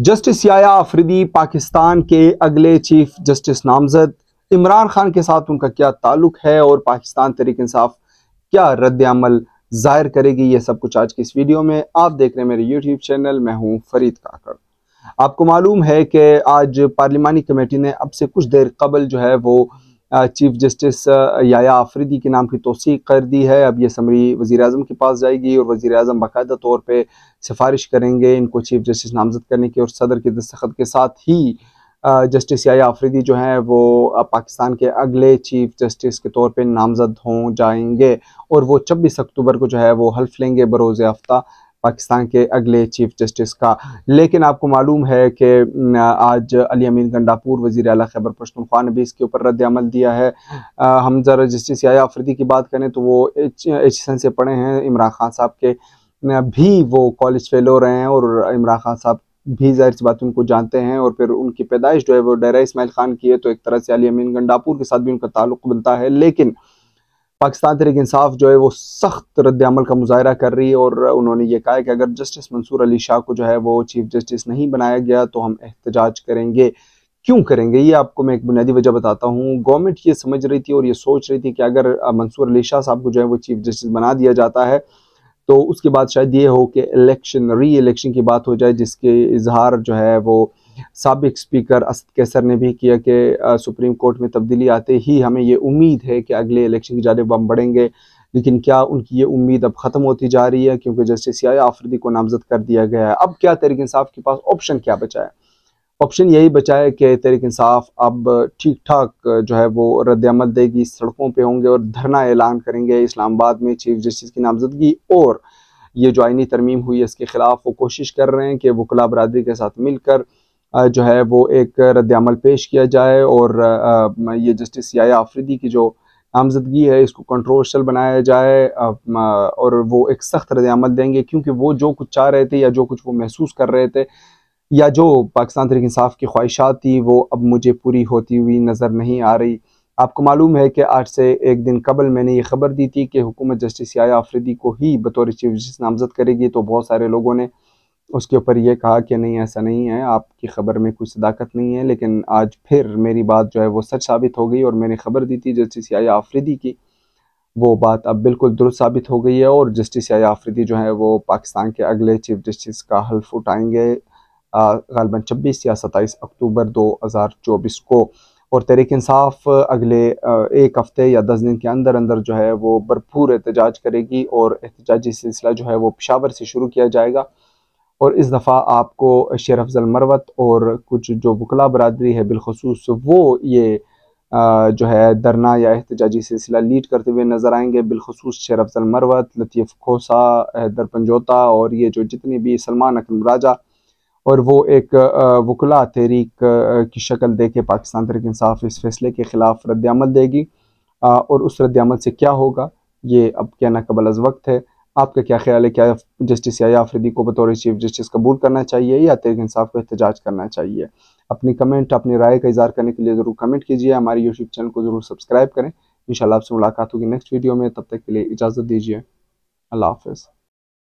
justice याया Afridi Pakistan के अगले chief justice नामजद इमरान खान के साथ उनका क्या ताल्लुक है और पाकिस्तान तरीक इंसाफ क्या रद्द अमल जाहिर करेगी ये सब कुछ आज की इस वीडियो में आप देख रहे हैं मेरे यूट्यूब चैनल मैं हूं फरीद काकर आपको मालूम है कि आज पार्लिमानी कमेटी ने अब से कुछ देर कबल जो है वो चीफ जस्टिस याया आफरीदी के नाम की तोसीक कर दी है अब ये समरी वज़ी अजम के पास जाएगी और वज़ी अजम बाकायदा तौर पर सिफारिश करेंगे इनको चीफ जस्टिस नामजद करने की और सदर के दस्तखत के साथ ही जस्टिस याया आफरीदी जो हैं वो पाकिस्तान के अगले चीफ जस्टिस के तौर पर नामजद हों जाएंगे और वो छब्बीस अक्टूबर को जो है वो हल्फ लेंगे बरोज़ याफ्ता पाकिस्तान के अगले चीफ जस्टिस का लेकिन आपको मालूम है कि आज अली अमीन गंडापुर वजी अला खैबर पश्तनख्वा ने भी इसके ऊपर रद्दमल दिया है हम ज़रा जस्टिस या आफरीदी की बात करें तो वो एच एच से पढ़े हैं इमरान खान साहब के भी वो कॉलेज फेलो रहे हैं और इमरान खान साहब भी जाहिर सी बात उनको जानते हैं और फिर उनकी पैदाइश जो है वो डेरा इसमाइल खान की है तो एक तरह से अली अमीन गंडापुर के साथ भी उनका ताल्लुक बनता है लेकिन पाकिस्तान तरीक इंसाफ जो है वो सख्त रद्दमल का मुजाहरा कर रही है और उन्होंने ये कहा कि अगर जस्टिस मंसूर अली शाह को जो है वो चीफ जस्टिस नहीं बनाया गया तो हम एहतजाज करेंगे क्यों करेंगे ये आपको मैं एक बुनियादी वजह बताता हूँ गवर्नमेंट ये समझ रही थी और ये सोच रही थी कि अगर मंसूर अली शाह साहब को जो है वो चीफ जस्टिस बना दिया जाता है तो उसके बाद शायद ये हो कि इलेक्शन री इलेक्शन की बात हो जाए जिसके इजहार जो है वो सबक स्पीकर असद कैसर ने भी किया कि सुप्रीम कोर्ट में तब्दीली आते ही हमें ये उम्मीद है कि अगले इलेक्शन की जानब हम बढ़ेंगे लेकिन क्या उनकी ये उम्मीद अब ख़त्म होती जा रही है क्योंकि जस्टिस सिया आफरदी को नामजद कर दिया गया है अब क्या तरीक इंसाफ के पास ऑप्शन क्या बचा है ऑप्शन यही बचा है कि तरीक इंसाफ अब ठीक ठाक जो है वो रद्दमल देगी सड़कों पे होंगे और धरना ऐलान करेंगे इस्लामाबाद में चीफ जस्टिस की नामजदगी और ये जो आइनी तरमीम हुई है इसके ख़िलाफ़ वो कोशिश कर रहे हैं कि वकला बरदरी के साथ मिलकर जो है वो एक रद्दमल पेश किया जाए और ये जस्टिस या आफरीदी की जो नामजदगी है इसको कंट्रोवर्शल बनाया जाए और वो एक सख्त रद्दमल देंगे क्योंकि वो जो कुछ चाह रहे थे या जो कुछ वो महसूस कर रहे थे या जो पाकिस्तान तरीक इंसाफ की ख्वाहिशात थी वो अब मुझे पूरी होती हुई नज़र नहीं आ रही आपको मालूम है कि आज से एक दिन कबल मैंने ये खबर दी थी कि हुकूमत जस्टिस या आफरीदी को ही बतौर चीफ जस्टिस नामजद करेगी तो बहुत सारे लोगों ने उसके ऊपर ये कहा कि नहीं ऐसा नहीं है आपकी ख़बर में कोई सदाकत नहीं है लेकिन आज फिर मेरी बात जो है वो सच साबित हो गई और मैंने ख़बर दी थी जस्टिस आया आफरीदी की वो बात अब बिल्कुल दुरुस्त साबित हो गई है और जस्टिस आया आफरीदी जो है वो पाकिस्तान के अगले चीफ जस्टिस का हल्फ उठाएंगे गालबा छब्बीस या सत्ताईस अक्टूबर दो हज़ार चौबीस को और तहरीक इंसाफ अगले एक हफ़्ते या दस दिन के अंदर अंदर जो है वो भरपूर एहतजाज करेगी और एहतजाजी सिलसिला जो है वो पिशावर से शुरू किया जाएगा और इस दफ़ा आपको शेर अफजल मरवत और कुछ जो वकला बरदरी है बिलखसूस वो ये आ, जो है धरना या एहतजाजी सिलसिला लीड करते हुए नज़र आएंगे बिलखसूस शेर अफजल मरवत लतीफ़ खोसा हैदर पंजोता और ये जो जितने भी सलमान अकम राजा और वो एक वकला तहरीक की शक्ल दे के पाकिस्तान तरीक इंसाफ इस फैसले के ख़िलाफ़ रद्दमल देगी और उस रद्दमल से क्या होगा ये अब कहना कबल अज वक्त है आपका क्या ख्याल है क्या जस्टिस या आफरीदी को बतौर चीफ जस्टिस कबूल करना चाहिए या तहरीक इंसाफ को एहतजाज करना चाहिए अपनी कमेंट अपनी राय का इजहार करने के लिए ज़रूर कमेंट कीजिए हमारे यूट्यूब चैनल को ज़रूर सब्सक्राइब करें इंशाल्लाह आपसे मुलाकात होगी नेक्स्ट वीडियो में तब तक के लिए इजाज़त दीजिए अल्लाह हाफिज़